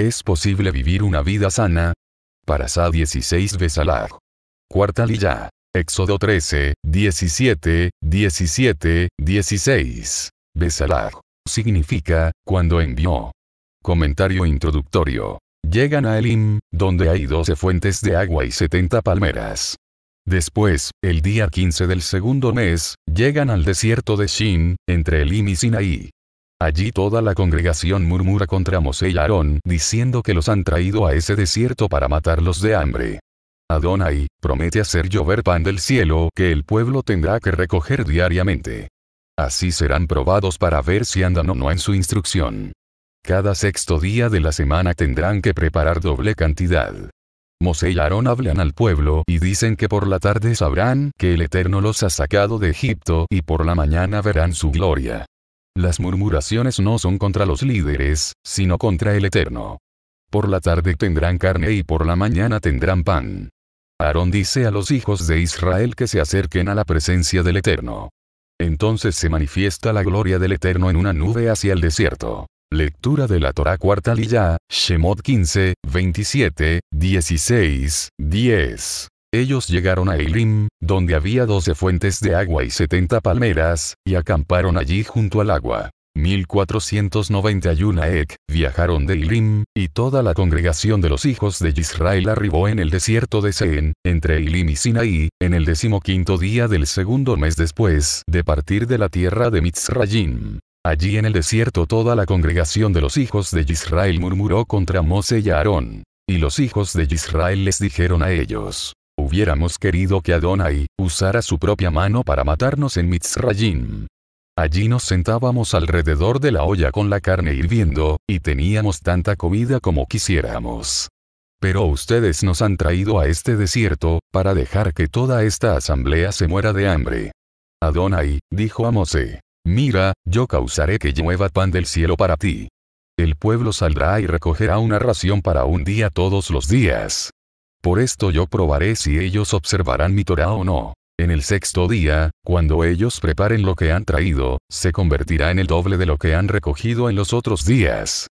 Es posible vivir una vida sana. Para Parasá 16 Besalaj. Cuarta Lilla. Éxodo 13, 17, 17, 16. Besalaj. Significa, cuando envió. Comentario introductorio. Llegan a Elim, donde hay 12 fuentes de agua y 70 palmeras. Después, el día 15 del segundo mes, llegan al desierto de Shin, entre Elim y Sinaí. Allí toda la congregación murmura contra Mosé y Aarón, diciendo que los han traído a ese desierto para matarlos de hambre. Adonai, promete hacer llover pan del cielo que el pueblo tendrá que recoger diariamente. Así serán probados para ver si andan o no en su instrucción. Cada sexto día de la semana tendrán que preparar doble cantidad. Mosé y Aarón hablan al pueblo y dicen que por la tarde sabrán que el Eterno los ha sacado de Egipto y por la mañana verán su gloria. Las murmuraciones no son contra los líderes, sino contra el Eterno. Por la tarde tendrán carne y por la mañana tendrán pan. Aarón dice a los hijos de Israel que se acerquen a la presencia del Eterno. Entonces se manifiesta la gloria del Eterno en una nube hacia el desierto. Lectura de la Torá cuarta Liyá, Shemot 15, 27, 16, 10. Ellos llegaron a Eilim, donde había doce fuentes de agua y setenta palmeras, y acamparon allí junto al agua. 1491 Ek, viajaron de Ilim, y toda la congregación de los hijos de Israel arribó en el desierto de Seen, entre Ilim y Sinaí, en el decimoquinto día del segundo mes después de partir de la tierra de Mitzrayim. Allí en el desierto toda la congregación de los hijos de Israel murmuró contra Mose y Aarón. Y los hijos de Israel les dijeron a ellos, hubiéramos querido que Adonai usara su propia mano para matarnos en Mitzrayim. Allí nos sentábamos alrededor de la olla con la carne hirviendo, y teníamos tanta comida como quisiéramos. Pero ustedes nos han traído a este desierto, para dejar que toda esta asamblea se muera de hambre. Adonai, dijo a Mose. mira, yo causaré que llueva pan del cielo para ti. El pueblo saldrá y recogerá una ración para un día todos los días. Por esto yo probaré si ellos observarán mi Torah o no. En el sexto día, cuando ellos preparen lo que han traído, se convertirá en el doble de lo que han recogido en los otros días.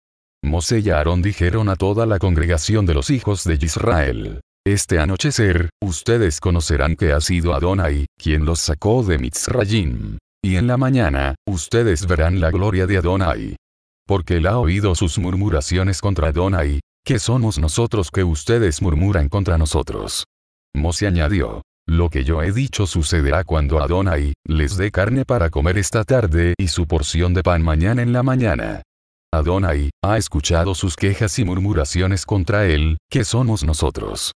Mosé y Aarón dijeron a toda la congregación de los hijos de Israel. Este anochecer, ustedes conocerán que ha sido Adonai, quien los sacó de Mitzrayim. Y en la mañana, ustedes verán la gloria de Adonai. Porque él ha oído sus murmuraciones contra Adonai, ¿qué somos nosotros que ustedes murmuran contra nosotros. Mose añadió, lo que yo he dicho sucederá cuando Adonai les dé carne para comer esta tarde y su porción de pan mañana en la mañana. Adonai ha escuchado sus quejas y murmuraciones contra él, que somos nosotros.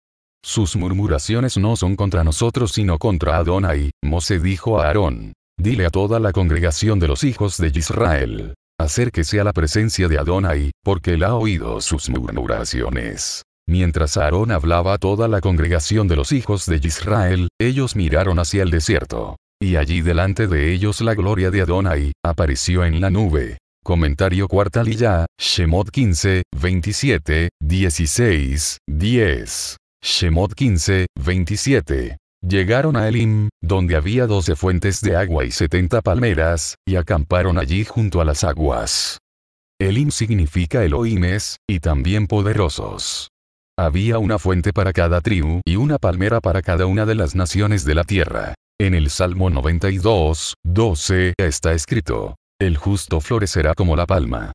Sus murmuraciones no son contra nosotros sino contra Adonai, Mose dijo a Aarón. Dile a toda la congregación de los hijos de Israel, acérquese a la presencia de Adonai, porque él ha oído sus murmuraciones. Mientras Aarón hablaba a toda la congregación de los hijos de Israel, ellos miraron hacia el desierto. Y allí delante de ellos la gloria de Adonai, apareció en la nube. Comentario cuarta Shemot 15, 27, 16, 10. Shemot 15, 27. Llegaron a Elim, donde había doce fuentes de agua y setenta palmeras, y acamparon allí junto a las aguas. Elim significa Elohimes, y también poderosos. Había una fuente para cada tribu y una palmera para cada una de las naciones de la tierra. En el Salmo 92, 12 está escrito, El justo florecerá como la palma,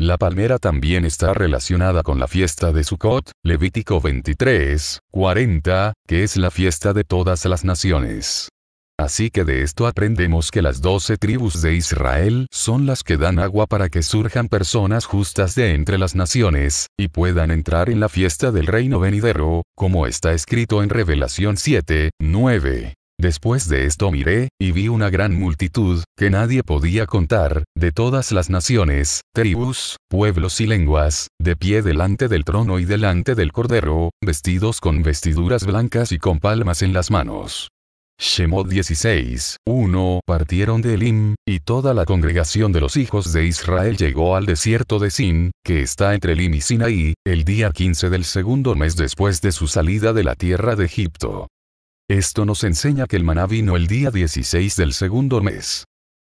la palmera también está relacionada con la fiesta de Sukkot, Levítico 23, 40, que es la fiesta de todas las naciones. Así que de esto aprendemos que las doce tribus de Israel son las que dan agua para que surjan personas justas de entre las naciones, y puedan entrar en la fiesta del reino venidero, como está escrito en Revelación 7, 9. Después de esto miré, y vi una gran multitud, que nadie podía contar, de todas las naciones, tribus, pueblos y lenguas, de pie delante del trono y delante del cordero, vestidos con vestiduras blancas y con palmas en las manos. Shemot 16:1 Partieron de Elim, y toda la congregación de los hijos de Israel llegó al desierto de Sin, que está entre Elim y Sinaí, el día 15 del segundo mes después de su salida de la tierra de Egipto. Esto nos enseña que el maná vino el día 16 del segundo mes.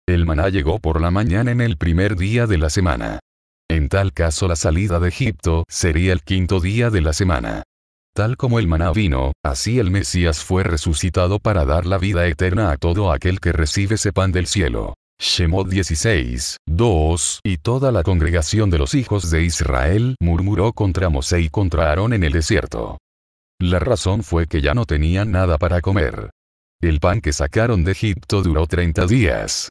El maná llegó por la mañana en el primer día de la semana. En tal caso la salida de Egipto sería el quinto día de la semana. Tal como el maná vino, así el Mesías fue resucitado para dar la vida eterna a todo aquel que recibe ese pan del cielo. Shemot 16, 2, y toda la congregación de los hijos de Israel murmuró contra Mosé y contra Aarón en el desierto. La razón fue que ya no tenían nada para comer. El pan que sacaron de Egipto duró 30 días.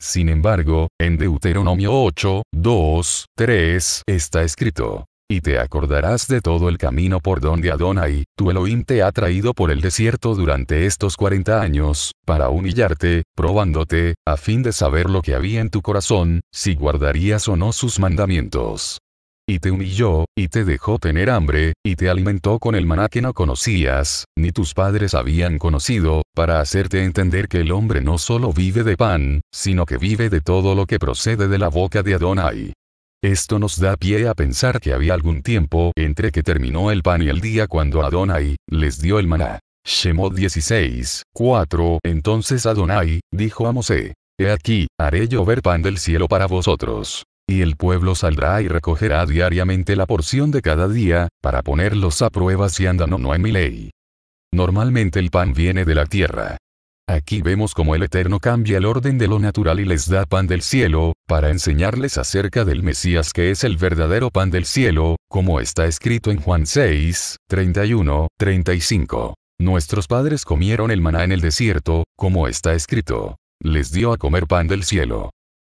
Sin embargo, en Deuteronomio 8, 2, 3 está escrito. Y te acordarás de todo el camino por donde Adonai, tu Elohim te ha traído por el desierto durante estos 40 años, para humillarte, probándote, a fin de saber lo que había en tu corazón, si guardarías o no sus mandamientos y te humilló, y te dejó tener hambre, y te alimentó con el maná que no conocías, ni tus padres habían conocido, para hacerte entender que el hombre no solo vive de pan, sino que vive de todo lo que procede de la boca de Adonai. Esto nos da pie a pensar que había algún tiempo entre que terminó el pan y el día cuando Adonai les dio el maná. Shemot 16, 4 Entonces Adonai dijo a Mosé, He aquí, haré llover pan del cielo para vosotros. Y el pueblo saldrá y recogerá diariamente la porción de cada día, para ponerlos a prueba si andan o no en mi ley. Normalmente el pan viene de la tierra. Aquí vemos cómo el Eterno cambia el orden de lo natural y les da pan del cielo, para enseñarles acerca del Mesías que es el verdadero pan del cielo, como está escrito en Juan 6, 31, 35. Nuestros padres comieron el maná en el desierto, como está escrito. Les dio a comer pan del cielo.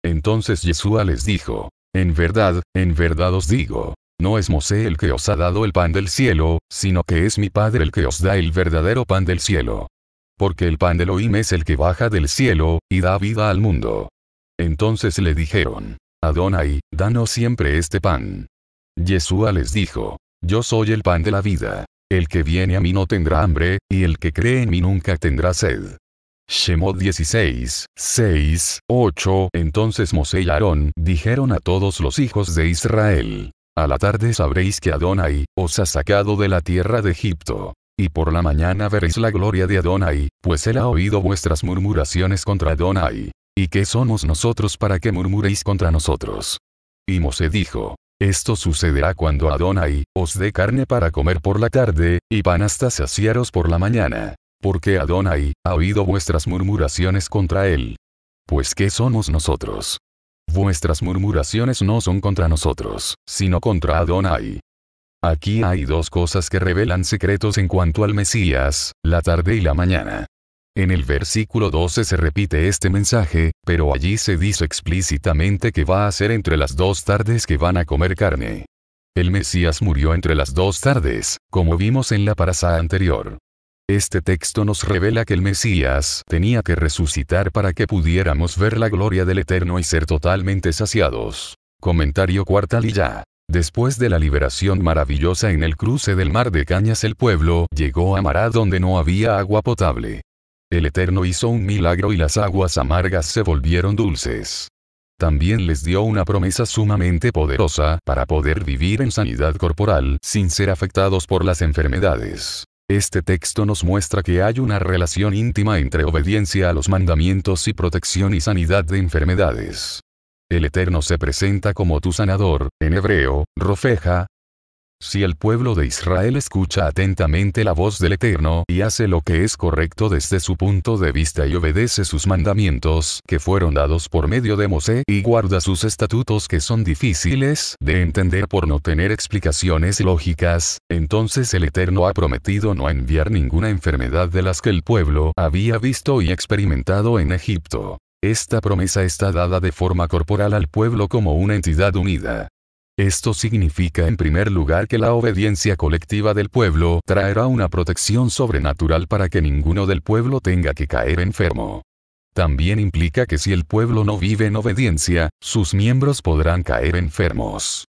Entonces Yeshua les dijo, en verdad, en verdad os digo, no es Mosé el que os ha dado el pan del cielo, sino que es mi Padre el que os da el verdadero pan del cielo. Porque el pan de Elohim es el que baja del cielo, y da vida al mundo. Entonces le dijeron, Adonai, danos siempre este pan. Yeshua les dijo, yo soy el pan de la vida. El que viene a mí no tendrá hambre, y el que cree en mí nunca tendrá sed. Shemot 16, 6, 8 Entonces Mosé y Aarón dijeron a todos los hijos de Israel. A la tarde sabréis que Adonai os ha sacado de la tierra de Egipto. Y por la mañana veréis la gloria de Adonai, pues él ha oído vuestras murmuraciones contra Adonai. ¿Y qué somos nosotros para que murmuréis contra nosotros? Y Mosé dijo, esto sucederá cuando Adonai os dé carne para comer por la tarde, y pan hasta saciaros por la mañana. Porque Adonai, ha oído vuestras murmuraciones contra él. Pues ¿qué somos nosotros? Vuestras murmuraciones no son contra nosotros, sino contra Adonai. Aquí hay dos cosas que revelan secretos en cuanto al Mesías, la tarde y la mañana. En el versículo 12 se repite este mensaje, pero allí se dice explícitamente que va a ser entre las dos tardes que van a comer carne. El Mesías murió entre las dos tardes, como vimos en la parasa anterior. Este texto nos revela que el Mesías tenía que resucitar para que pudiéramos ver la gloria del Eterno y ser totalmente saciados. Comentario cuarta ya. Después de la liberación maravillosa en el cruce del mar de cañas el pueblo llegó a Mará donde no había agua potable. El Eterno hizo un milagro y las aguas amargas se volvieron dulces. También les dio una promesa sumamente poderosa para poder vivir en sanidad corporal sin ser afectados por las enfermedades. Este texto nos muestra que hay una relación íntima entre obediencia a los mandamientos y protección y sanidad de enfermedades. El Eterno se presenta como tu sanador, en hebreo, Rofeja, si el pueblo de Israel escucha atentamente la voz del Eterno y hace lo que es correcto desde su punto de vista y obedece sus mandamientos que fueron dados por medio de Mosé y guarda sus estatutos que son difíciles de entender por no tener explicaciones lógicas, entonces el Eterno ha prometido no enviar ninguna enfermedad de las que el pueblo había visto y experimentado en Egipto. Esta promesa está dada de forma corporal al pueblo como una entidad unida. Esto significa en primer lugar que la obediencia colectiva del pueblo traerá una protección sobrenatural para que ninguno del pueblo tenga que caer enfermo. También implica que si el pueblo no vive en obediencia, sus miembros podrán caer enfermos.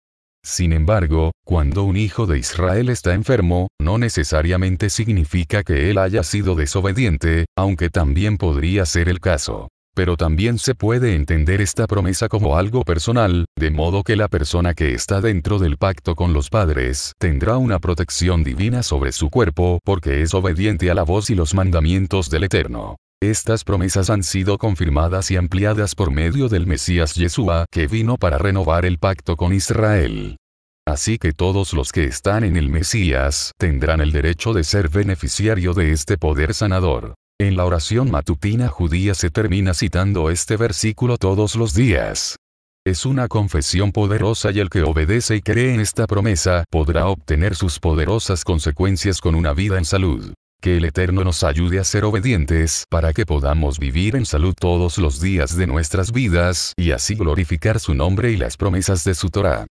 Sin embargo, cuando un hijo de Israel está enfermo, no necesariamente significa que él haya sido desobediente, aunque también podría ser el caso pero también se puede entender esta promesa como algo personal, de modo que la persona que está dentro del pacto con los padres tendrá una protección divina sobre su cuerpo porque es obediente a la voz y los mandamientos del Eterno. Estas promesas han sido confirmadas y ampliadas por medio del Mesías Yeshua que vino para renovar el pacto con Israel. Así que todos los que están en el Mesías tendrán el derecho de ser beneficiario de este poder sanador. En la oración matutina judía se termina citando este versículo todos los días. Es una confesión poderosa y el que obedece y cree en esta promesa podrá obtener sus poderosas consecuencias con una vida en salud. Que el Eterno nos ayude a ser obedientes para que podamos vivir en salud todos los días de nuestras vidas y así glorificar su nombre y las promesas de su Torah.